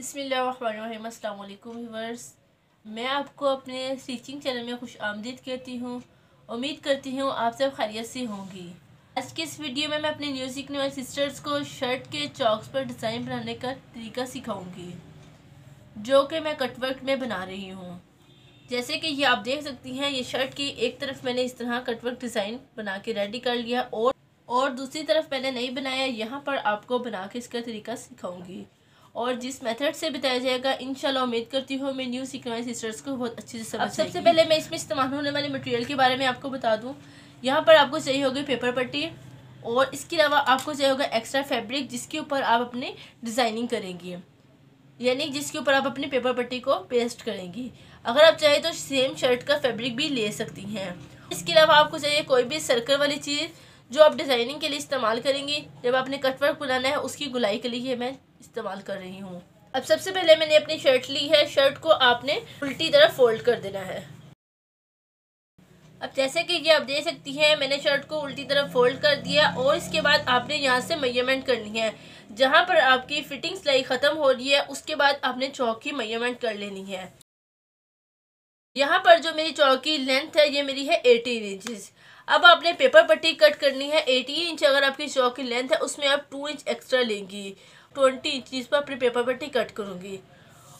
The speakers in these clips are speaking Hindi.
बसमीम अल्लाम मैं आपको अपने स्टिचिंग चैनल में खुश आमदीद करती हूँ उम्मीद करती हूँ आप सब खैरियत से होंगी आज की इस वीडियो में मैं अपने न्यू सीखने वाले सिस्टर्स को शर्ट के चॉक्स पर डिज़ाइन बनाने का तरीका सिखाऊंगी जो कि मैं कटवर्क में बना रही हूँ जैसे कि ये आप देख सकती हैं ये शर्ट की एक तरफ मैंने इस तरह कटवर्क डिज़ाइन बना के रेडी कर लिया और और दूसरी तरफ मैंने नहीं बनाया यहाँ पर आपको बना के इसका तरीका सिखाऊंगी और जिस मेथड से बताया जाएगा इंशाल्लाह उम्मीद करती हूँ मैं न्यू सीखने वाली सिस्टर्स को बहुत अच्छे से समझ सबसे पहले मैं इसमें इस्तेमाल होने वाले मटेरियल के बारे में आपको बता दूँ यहाँ पर आपको चाहिए होगी पेपर पट्टी और इसके अलावा आपको चाहिए होगा एक्स्ट्रा फैब्रिक जिसके ऊपर आप अपने डिज़ाइनिंग करेंगी यानी जिसके ऊपर आप अपनी पेपर पट्टी को पेस्ट करेंगी अगर आप चाहें तो सेम शर्ट का फैब्रिक भी ले सकती हैं इसके अलावा आपको चाहिए कोई भी सर्कल वाली चीज़ जो आप डिज़ाइनिंग के लिए इस्तेमाल करेंगी जब आपने कटवर्क बनाना है उसकी गुलाई के लिए मैं इस्तेमाल कर रही हूँ अब सबसे पहले मैंने अपनी शर्ट ली है शर्ट को आपने उल्टी तरह फोल्ड कर देना है अब जैसे कि ये आप देख सकती हैं मैंने शर्ट को उल्टी तरफ फोल्ड कर दिया और इसके बाद आपने यहाँ से मेजरमेंट करनी है जहाँ पर आपकी फिटिंग सिलाई ख़त्म हो रही है उसके बाद आपने चौक की कर लेनी है यहाँ पर जो मेरी चौक की लेंथ है ये मेरी है एटीन इंचेस अब आपने पेपर पट्टी कट करनी है एटीन इंच अगर आपकी चौक की लेंथ है उसमें आप टू इंच एक्स्ट्रा लेंगी ट्वेंटी इंचज़ पर अपनी पेपर पट्टी कट करूँगी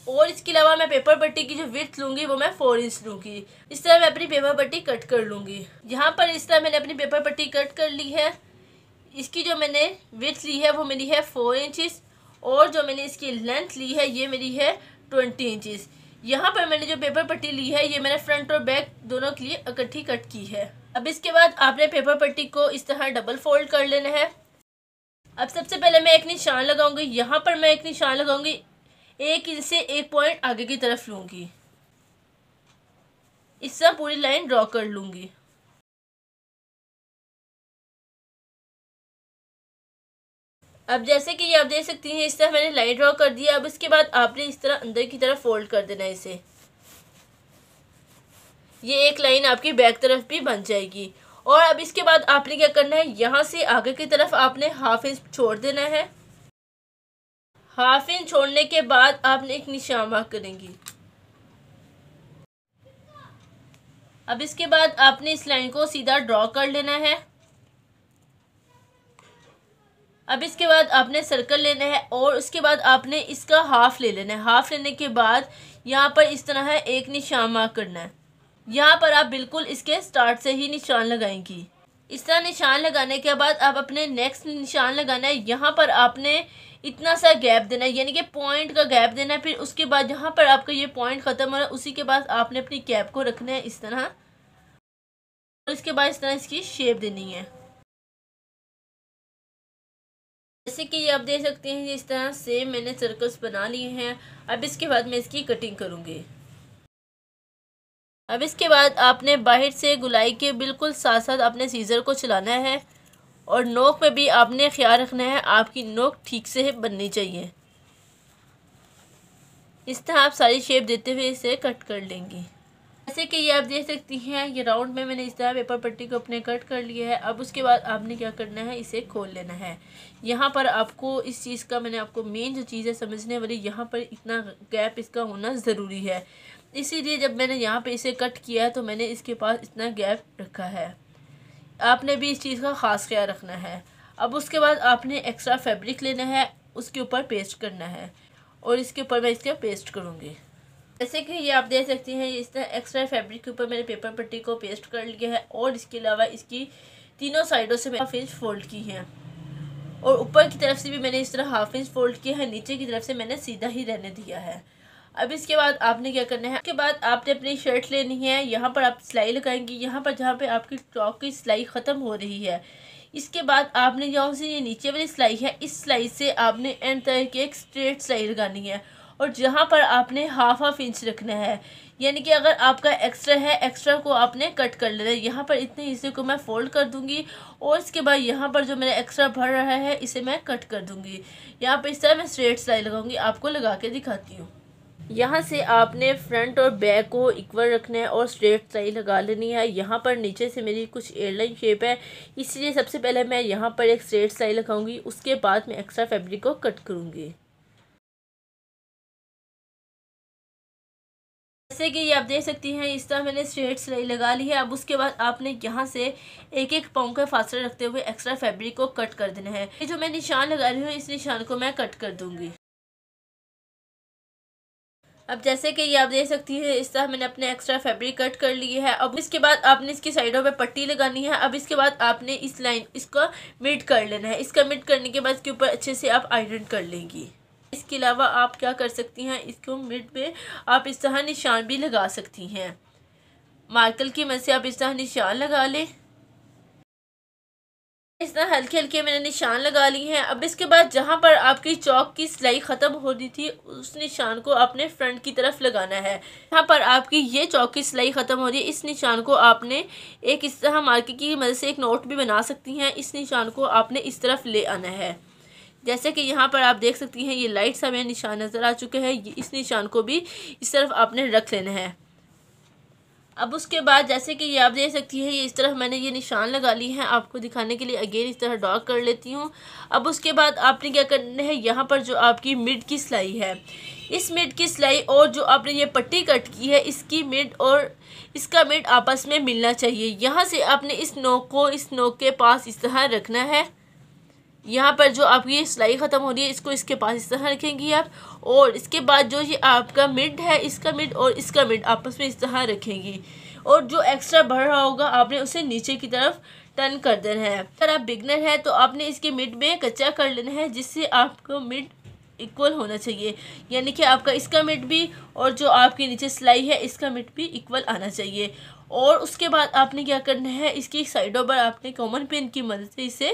और इसके अलावा मैं पेपर पट्टी की जो विथ लूँगी वो मैं फोर इंच लूँगी इस तरह मैं अपनी पेपर पट्टी कट कर लूँगी यहाँ पर इस तरह मैंने अपनी पेपर पट्टी कट कर ली है इसकी जो मैंने विथ ली है वो मेरी है फोर इंचिस और जो मैंने इसकी लेंथ ली है ये मेरी है ट्वेंटी इंचिस यहाँ पर मैंने जो पेपर पट्टी ली है ये मैंने फ्रंट और बैक दोनों के लिए इकट्ठी कट की है अब इसके बाद आपने पेपर पट्टी को इस तरह डबल फोल्ड कर लेना है अब सबसे पहले मैं एक निशान लगाऊंगी यहाँ पर मैं एक निशान लगाऊंगी एक इंच से एक पॉइंट आगे की तरफ लूँगी इस तरह पूरी लाइन ड्रॉ कर लूँगी अब जैसे कि ये आप देख सकती हैं इस तरह मैंने लाइन ड्रॉ कर दिया अब इसके बाद आपने इस तरह अंदर की तरफ फोल्ड कर देना इसे ये एक लाइन आपकी बैक तरफ भी बन जाएगी और अब इसके बाद आपने क्या करना है यहाँ से आगे की तरफ आपने हाफ इंच छोड़ देना है हाफ इंच छोड़ने के बाद आपने एक निशान मार्क करेंगी अब इसके बाद आपने इस लाइन को सीधा ड्रॉ कर लेना है अब इसके बाद आपने सर्कल लेना है और उसके बाद आपने इसका हाफ ले लेना है हाफ लेने के बाद यहाँ पर इस तरह है एक निशान मार्क करना है यहाँ पर आप बिल्कुल इसके स्टार्ट से ही निशान लगाएंगी इस तरह निशान लगाने के बाद आप अपने नेक्स्ट निशान लगाना है यहाँ पर आपने इतना सा गैप देना है यानी कि पॉइंट का गैप देना है फिर उसके बाद जहाँ पर आपका ये पॉइंट ख़त्म हो रहा है उसी के बाद आपने अपनी कैप को रखना है इस तरह और इसके बाद इस तरह इसकी शेप देनी है जैसे कि आप देख सकते हैं इस तरह सेम मैंने सर्कल्स बना लिए हैं अब इसके बाद मैं इसकी कटिंग करूँगी अब इसके बाद आपने बाहर से गुलाई के बिल्कुल साथ साथ अपने सीज़र को चलाना है और नोक में भी आपने ख्याल रखना है आपकी नोक ठीक से बननी चाहिए इस तरह आप सारी शेप देते हुए इसे कट कर लेंगी जैसे कि ये आप देख सकती हैं ये राउंड में मैंने इस तरह पेपर पट्टी को अपने कट कर लिया है अब उसके बाद आपने क्या करना है इसे खोल लेना है यहाँ पर आपको इस चीज़ का मैंने आपको मेन जो चीज़ है समझने वाली यहाँ पर इतना गैप इसका होना ज़रूरी है इसीलिए जब मैंने यहाँ पे इसे कट किया है तो मैंने इसके पास इतना गैप रखा है आपने भी इस चीज़ का ख़ास ख्याल रखना है अब उसके बाद आपने एक्स्ट्रा फैब्रिक लेना है उसके ऊपर पेस्ट करना है और इसके ऊपर मैं इसका पेस्ट करूँगी जैसे कि ये आप देख सकती हैं इस तरह एक्स्ट्रा फैब्रिक के ऊपर मैंने पेपर पट्टी को पेस्ट कर लिया है और इसके अलावा इसकी तीनों साइडों से मैं हाफ इंच फोल्ड की है और ऊपर की तरफ से भी मैंने इस तरह हाफ इंच फोल्ड किया है नीचे की तरफ से मैंने सीधा ही रहने दिया है अब इसके बाद आपने क्या करना है इसके बाद आपने अपनी शर्ट लेनी है यहाँ पर आप सिलाई लगाएंगी यहाँ पर जहाँ पे आपकी टॉक की सिलाई ख़त्म हो रही है इसके बाद आपने यहाँ से ये नीचे वाली सिलाई है इस सिलाई से आपने एंड की एक स्ट्रेट सिलाई लगानी है और जहाँ पर आपने हाफ हाफ इंच रखना है यानी कि अगर आपका एक्स्ट्रा है एक्स्ट्रा को आपने कट कर लेना है यहाँ पर इतने हिस्से को मैं फोल्ड कर दूँगी और इसके बाद यहाँ पर जो मेरा एक्स्ट्रा भर रहा है इसे मैं कट कर दूँगी यहाँ पर इस तरह मैं स्ट्रेट सिलाई लगाऊंगी आपको लगा के दिखाती हूँ यहाँ से आपने फ्रंट और बैक को इक्वल रखना है और स्ट्रेट साइड लगा लेनी है यहाँ पर नीचे से मेरी कुछ एयरलाइन शेप है इसलिए सबसे पहले मैं यहाँ पर एक स्ट्रेट साइड लगाऊंगी उसके बाद मैं एक्स्ट्रा फैब्रिक को कट करूँगी जैसे कि ये आप देख सकती हैं इस तरह मैंने स्ट्रेट सिलाई लगा ली है अब उसके बाद आपने यहाँ से एक एक पाउंड का फासला रखते हुए एक्स्ट्रा फैब्रिक को कट कर देना है ये जो मैं निशान लगा रही हूँ इस निशान को मैं कट कर दूंगी अब जैसे कि ये आप देख सकती है इस तरह मैंने अपने एक्स्ट्रा फैब्रिक कट कर लिए है अब इसके बाद आपने इसकी साइडों पे पट्टी लगानी है अब इसके बाद आपने इस लाइन इसको मिट कर लेना है इसका मिट करने के बाद इसके ऊपर अच्छे से आप आयरन कर लेंगी इसके अलावा आप क्या कर सकती हैं इसको मिट में आप इस तरह निशान भी लगा सकती हैं मार्कल की मदद से आप इस तरह निशान लगा लें इस तरह हल्के हल्के मैंने निशान लगा लिए हैं अब इसके बाद जहाँ पर आपकी चौक की सिलाई ख़त्म हो रही थी उस निशान को आपने फ्रंट की तरफ लगाना है यहाँ पर आपकी ये चौक की सिलाई ख़त्म हो रही है इस निशान को आपने एक इस तरह मार्केट की मदद से एक नोट भी बना सकती हैं इस निशान को आपने इस तरफ ले आना है जैसे कि यहाँ पर आप देख सकती हैं ये लाइट सा मेरा निशान नज़र आ चुके हैं इस निशान को भी इस तरफ आपने रख लेना है अब उसके बाद जैसे कि ये आप देख सकती है ये इस तरह मैंने ये निशान लगा ली है आपको दिखाने के लिए अगेन इस तरह डॉक कर लेती हूँ अब उसके बाद आपने क्या करना है यहाँ पर जो आपकी मिड की सिलाई है इस मिड की सिलाई और जो आपने ये पट्टी कट की है इसकी मिड और इसका मिड आपस में मिलना चाहिए यहाँ से आपने इस नोक को इस नोक के पास इस तरह रखना है यहाँ पर जो आपकी ये सिलाई ख़त्म हो रही है इसको इसके पास इस तरह रखेंगी आप और इसके बाद जो ये आपका मिड है इसका मिड और इसका मिड आपस में इस तरह रखेंगी और जो एक्स्ट्रा बढ़ रहा होगा आपने उसे नीचे की तरफ टर्न कर देना है अगर आप बिगनर है तो आपने इसके मिड में कच्चा कर लेना है जिससे आपको मिड इक्वल होना चाहिए यानी कि आपका इसका मिट भी और जो आपके नीचे सिलाई है इसका मिट भी इक्वल आना चाहिए और उसके बाद आपने क्या करना है इसकी साइडों पर आपने कॉमन पेन की मदद से इसे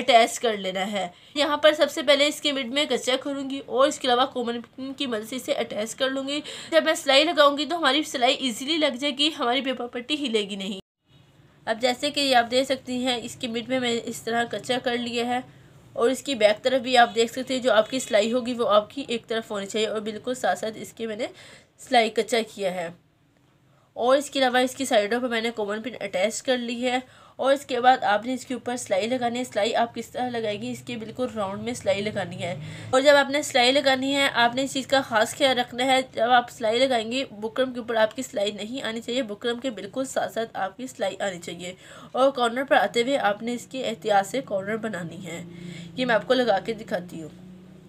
अटैच कर लेना है यहाँ पर सबसे पहले इसके मिड में कच्चा करूँगी और इसके अलावा कॉमन पेन की मदद से इसे अटैच कर लूँगी जब मैं सिलाई लगाऊँगी तो हमारी सिलाई ईजिली लग जाएगी हमारी पेपर पट्टी हिलेगी नहीं अब जैसे कि आप देख सकती हैं इसके मिड में मैंने इस तरह कच्चा कर लिया है और इसकी बैक तरफ भी आप देख सकते हैं जो आपकी सिलाई होगी वो आपकी एक तरफ होनी चाहिए और बिल्कुल साथ साथ इसके मैंने सिलाई कच्चा किया है और इसके अलावा इसकी साइडों पर मैंने कॉमन पिन अटैच कर ली है और इसके बाद आपने इसके ऊपर सिलाई लगानी है सिलाई आप किस तरह लगाएगी इसके बिल्कुल राउंड में सिलाई लगानी है और जब आपने सिलाई लगानी है आपने इस चीज़ का खास ख्याल रखना है जब आप सिलाई लगाएंगे बुकरम के ऊपर आपकी सिलाई नहीं आनी चाहिए बुकरम के बिल्कुल साथ साथ आपकी सिलाई आनी चाहिए और कॉर्नर पर आते हुए आपने इसके एहतियात से कॉर्नर बनानी है ये मैं आपको लगा के दिखाती हूँ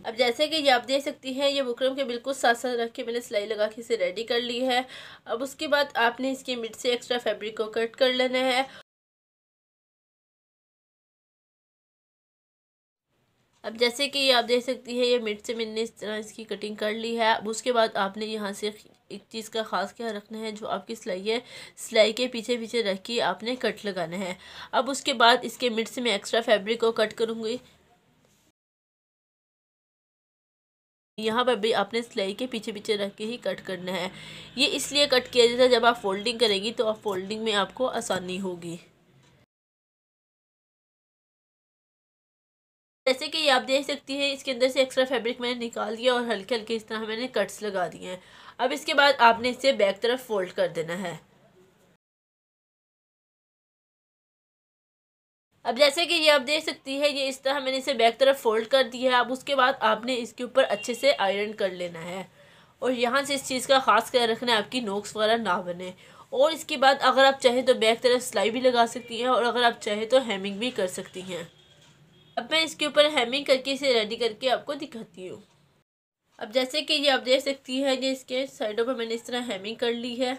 अब जैसे कि ये आप देख सकती हैं ये बुकरम के बिल्कुल साथ साथ रख के मैंने सिलाई लगा के इसे रेडी कर ली है अब उसके बाद आपने इसके मिड से एक्स्ट्रा फैब्रिक को कट कर लेना है अब जैसे कि आप देख सकती है ये मिर्च से मैंने इस तरह इसकी कटिंग कर ली है अब उसके बाद आपने यहाँ से एक चीज़ का ख़ास ख्याल रखना है जो आपकी सिलाई है सिलाई के पीछे पीछे रख के आपने कट लगाना है अब उसके बाद इसके मिर्च से मैं एक्स्ट्रा फैब्रिक को कट करूँगी यहाँ पर भी आपने सिलाई के पीछे पीछे रख के ही कट करना है ये इसलिए कट किया जाता है जब आप फोल्डिंग करेंगी तो आप फोल्डिंग में आपको आसानी होगी जैसे कि आप देख सकती है इसके अंदर से एक्स्ट्रा फैब्रिक मैंने निकाल दिया और हल्के हल्के इस तरह मैंने कट्स लगा दिए हैं अब इसके बाद आपने इसे बैक तरफ फोल्ड कर देना है अब जैसे कि ये आप देख सकती है ये इस तरह मैंने इसे बैक तरफ फोल्ड कर दिया है अब उसके बाद आपने इसके ऊपर अच्छे से आयरन कर लेना है और यहाँ से इस चीज़ का ख़ास ख्याल रखना है आपकी नोक्स वगैरह ना बने और इसके बाद अगर आप चाहें तो बैक तरफ सिलाई भी लगा सकती हैं और अगर आप चाहें तो हेमिंग भी कर सकती हैं अब मैं इसके ऊपर हेमिंग करके इसे रेडी करके आपको दिखाती हूँ अब जैसे कि ये आप देख सकती हैं ये इसके साइडों पर मैंने इस तरह हेमिंग कर ली है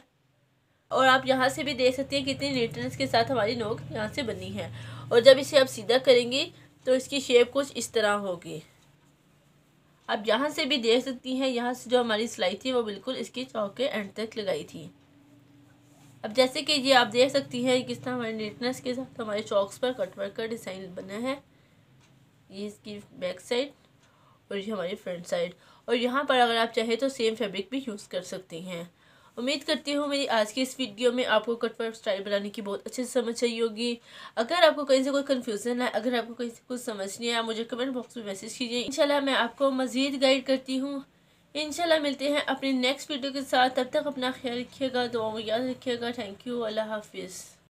और आप यहाँ से भी देख सकती हैं कितनी नीटनेस के साथ हमारी नोक यहाँ से बनी है और जब इसे आप सीधा करेंगी तो इसकी शेप कुछ इस तरह होगी आप यहाँ से भी देख सकती हैं यहाँ से जो हमारी सिलाई थी वो बिल्कुल इसकी चौक के एंड तक लगाई थी अब जैसे कि ये आप देख सकती हैं किस तरह हमारी नीटनेस के साथ हमारे चौकस पर कटवर का डिज़ाइन बना है ये इसकी बैक साइड और ये हमारी फ्रंट साइड और यहाँ पर अगर आप चाहें तो सेम फैब्रिक भी यूज़ कर सकती हैं उम्मीद करती हूँ मेरी आज की इस वीडियो में आपको कट स्टाइल बनाने की बहुत अच्छी समझ आई होगी अगर आपको कहीं से कोई कन्फ्यूज़न है अगर आपको कहीं से कुछ समझ नहीं आया मुझे कमेंट बॉक्स में मैसेज कीजिए इंशाल्लाह मैं आपको मज़ीद गाइड करती हूँ इंशाल्लाह मिलते हैं अपने नेक्स्ट वीडियो के साथ तब तक अपना ख्याल रखिएगा दुआ याद रखिएगा थैंक यू अल्लाह हाफिज़